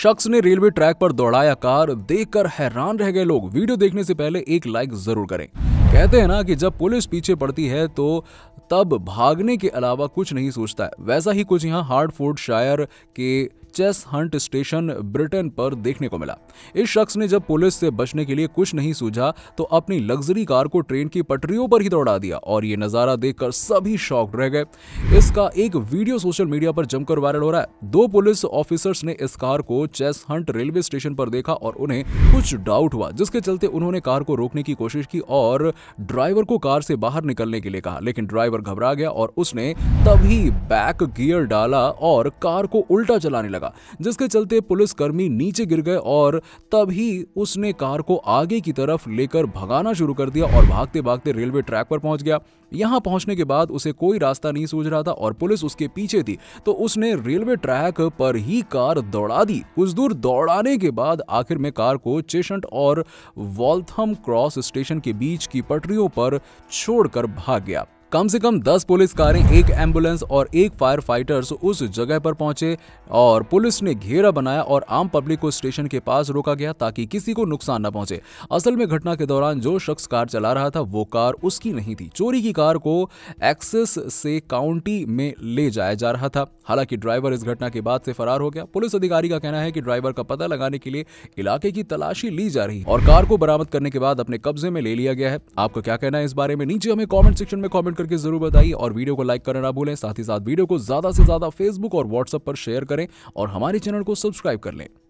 शख्स ने railway track पर दौड़ाया कार देखकर हैरान रह गए लोग वीडियो देखने से पहले एक लाइक जरूर करें कहते हैं ना कि जब पुलिस पीछे पड़ती है तो तब भागने के अलावा कुछ नहीं सोचता है वैसा ही कुछ यहाँ हार्डफोर्ड शायर के चेस हंट स्टेशन ब्रिटेन पर देखने को मिला इस शख्स ने जब पुलिस से बचने के लिए कुछ नहीं सूझा तो अपनी लग्जरी कार को ट्रेन की पटरियों पर ही दौड़ा दिया और ये नज़ारा देखकर सभी शॉक रह गए इसका एक वीडियो सोशल मीडिया पर जमकर वायरल हो रहा है दो पुलिस ऑफिसर्स ने इस कार को चेस हंट रेलवे स्टेशन पर देखा और उन्हें कुछ डाउट हुआ जिसके चलते उन्होंने कार को रोकने की कोशिश की और ड्राइवर को कार से बाहर निकलने के लिए कहा लेकिन ड्राइवर घबरा गया और उसने तभी बैक गियर डाला और कार को उल्टा चलाने लगा लगा जिसके चलते पुलिसकर्मी नीचे गिर गए और तभी उसने कार को आगे की तरफ लेकर भगाना शुरू कर दिया और भागते भागते रेलवे ट्रैक पर पहुंच गया यहां पहुंचने के बाद उसे कोई रास्ता नहीं सूझ रहा था और पुलिस उसके पीछे थी तो उसने रेलवे ट्रैक पर ही कार दौड़ा दी कुछ दूर दौड़ाने के बाद आखिर में कार को चेशंट और वॉल्थम क्रॉस स्टेशन के बीच की पटरियों पर छोड़कर भाग गया कम से कम 10 पुलिस कारें एक एम्बुलेंस और एक फायर फाइटर्स उस जगह पर पहुंचे और पुलिस ने घेरा बनाया और आम पब्लिक को स्टेशन के पास रोका गया ताकि किसी को नुकसान न पहुंचे असल में घटना के दौरान जो शख्स कार चला रहा था वो कार उसकी नहीं थी चोरी की कार को एक्सेस से काउंटी में ले जाया जा रहा था हालांकि ड्राइवर इस घटना के बाद से फरार हो गया पुलिस अधिकारी का कहना है कि ड्राइवर का पता लगाने के लिए इलाके की तलाशी ली जा रही और कार को बरामद करने के बाद अपने कब्जे में ले लिया गया है आपको क्या कहना है इस बारे में नीचे हमें कॉमेंट सेक्शन में कॉमेंट करके जरूर बताइए और वीडियो को लाइक करना ना भूलें साथ ही साथ वीडियो को ज्यादा से ज्यादा फेसबुक और व्हाट्सएप पर शेयर करें और हमारे चैनल को सब्सक्राइब कर लें